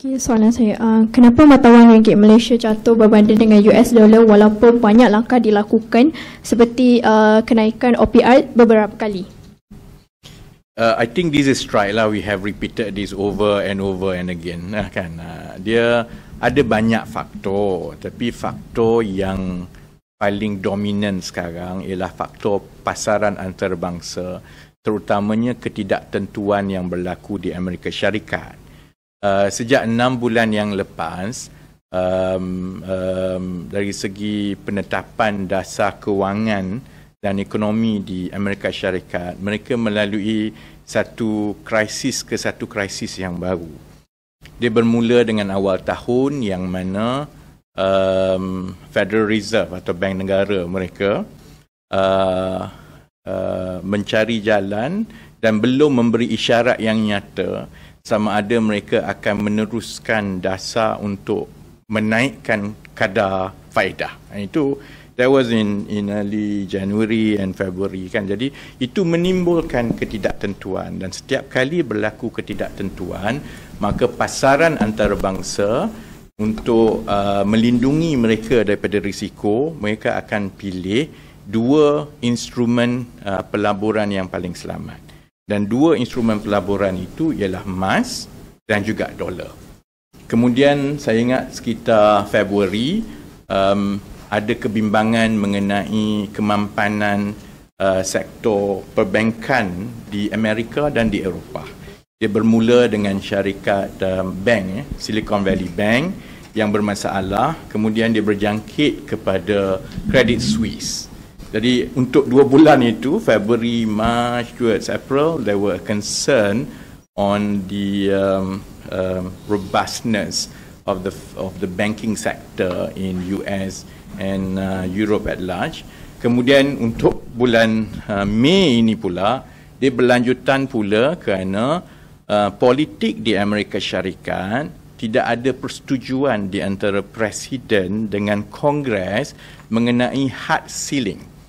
Okay, soalan saya. Uh, kenapa mata wang ringgit Malaysia jatuh berbanding dengan US dollar walaupun banyak langkah dilakukan seperti uh, kenaikan OPR beberapa kali? Uh, I think this is try lah. We have repeated this over and over and again. Nah, kan? Uh, dia ada banyak faktor. Tapi faktor yang paling dominan sekarang ialah faktor pasaran antarabangsa terutamanya ketidaktentuan yang berlaku di Amerika Syarikat uh, sejak enam bulan yang lepas um, um, dari segi penetapan dasar kewangan dan ekonomi di Amerika Syarikat mereka melalui satu krisis ke satu krisis yang baru dia bermula dengan awal tahun yang mana um, Federal Reserve atau bank negara mereka uh, uh, mencari jalan dan belum memberi isyarat yang nyata sama ada mereka akan meneruskan dasar untuk menaikkan kadar faedah. And ha, itu that was in in early January and February kan. Jadi itu menimbulkan ketidaktentuan dan setiap kali berlaku ketidaktentuan maka pasaran antarabangsa untuk uh, melindungi mereka daripada risiko mereka akan pilih dua instrumen uh, pelaburan yang paling selamat dan dua instrumen pelaburan itu ialah emas dan juga dolar. Kemudian saya ingat sekitar Februari um, ada kebimbangan mengenai kemampanan uh, sektor perbankan di Amerika dan di Eropah. Dia bermula dengan syarikat um, bank, eh, Silicon Valley Bank yang bermasalah. Kemudian dia berjangkit kepada Credit Suisse. Jadi untuk dua bulan itu, February, March, towards April, there were a concern on the um, um, robustness of the of the banking sector in US and uh, Europe at large. Kemudian untuk bulan uh, Mei ini pula, dia berlanjutan pula kerana uh, politik di Amerika Syarikat tidak ada persetujuan di antara presiden dengan kongres mengenai hard ceiling. Hmm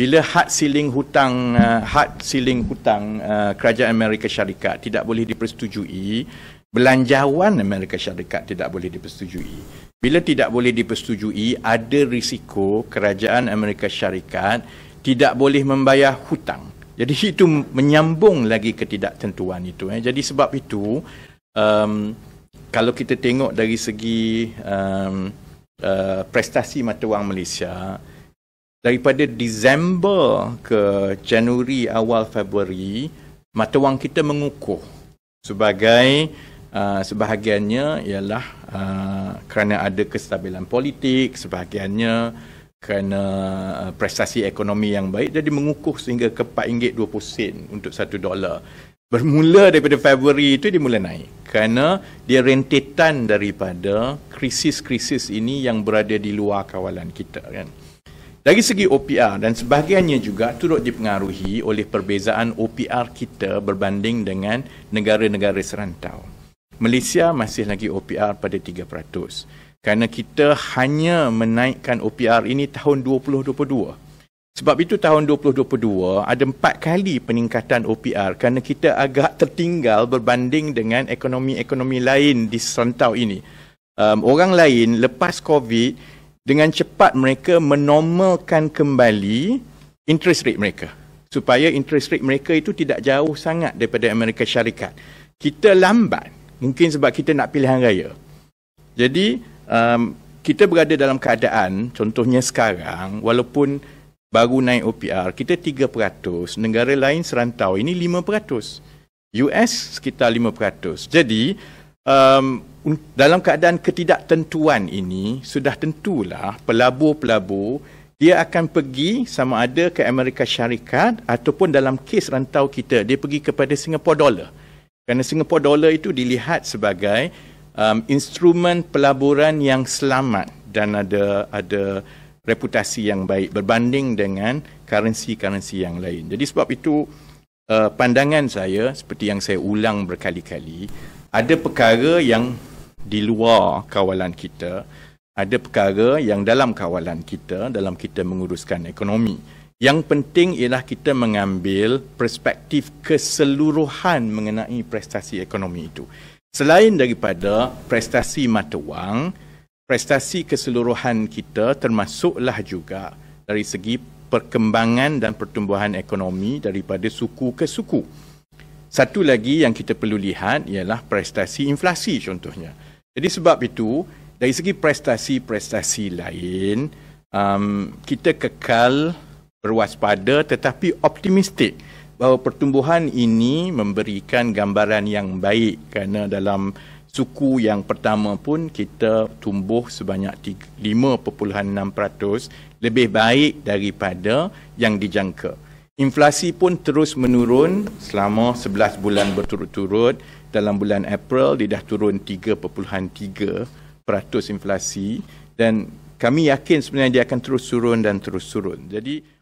bila had ceiling hutang uh, had ceiling hutang uh, kerajaan Amerika Syarikat tidak boleh dipersetujui belanjawan Amerika Syarikat tidak boleh dipersetujui bila tidak boleh dipersetujui ada risiko kerajaan Amerika Syarikat tidak boleh membayar hutang jadi itu menyambung lagi ketidaktentuan itu eh jadi sebab itu um, kalau kita tengok dari segi um, uh, prestasi mata wang Malaysia daripada Disember ke Januari awal Februari mata wang kita mengukuh sebagai uh, sebahagiannya ialah uh, kerana ada kestabilan politik sebahagiannya kerana uh, prestasi ekonomi yang baik jadi mengukuh sehingga ke 4 ringgit 20 sen untuk satu dolar bermula daripada Februari itu dia mula naik kerana dia rentetan daripada krisis-krisis ini yang berada di luar kawalan kita kan dari segi OPR dan sebahagiannya juga turut dipengaruhi oleh perbezaan OPR kita berbanding dengan negara-negara serantau. Malaysia masih lagi OPR pada 3% kerana kita hanya menaikkan OPR ini tahun 2022. Sebab itu tahun 2022 ada empat kali peningkatan OPR kerana kita agak tertinggal berbanding dengan ekonomi-ekonomi lain di serantau ini. Um, orang lain lepas COVID, dengan cepat mereka menormalkan kembali interest rate mereka supaya interest rate mereka itu tidak jauh sangat daripada Amerika Syarikat. Kita lambat mungkin sebab kita nak pilihan raya. Jadi um, kita berada dalam keadaan contohnya sekarang walaupun baru naik OPR kita 3%, negara lain serantau ini 5%. US sekitar 5%. Jadi um, dalam keadaan ketidaktentuan ini sudah tentulah pelabur-pelabur dia akan pergi sama ada ke Amerika Syarikat ataupun dalam kes rantau kita dia pergi kepada Singapore Dollar. Kerana Singapore Dollar itu dilihat sebagai um, instrumen pelaburan yang selamat dan ada ada reputasi yang baik berbanding dengan currency-currency yang lain. Jadi sebab itu uh, pandangan saya seperti yang saya ulang berkali-kali ada perkara yang di luar kawalan kita, ada perkara yang dalam kawalan kita, dalam kita menguruskan ekonomi. Yang penting ialah kita mengambil perspektif keseluruhan mengenai prestasi ekonomi itu. Selain daripada prestasi mata wang, prestasi keseluruhan kita termasuklah juga dari segi perkembangan dan pertumbuhan ekonomi daripada suku ke suku. Satu lagi yang kita perlu lihat ialah prestasi inflasi contohnya. Jadi sebab itu dari segi prestasi-prestasi lain um, kita kekal berwaspada tetapi optimistik bahawa pertumbuhan ini memberikan gambaran yang baik kerana dalam suku yang pertama pun kita tumbuh sebanyak 5.6% lebih baik daripada yang dijangka. Inflasi pun terus menurun selama 11 bulan berturut-turut. Dalam bulan April, dia dah turun 3.3% inflasi dan kami yakin sebenarnya dia akan terus turun dan terus turun. Jadi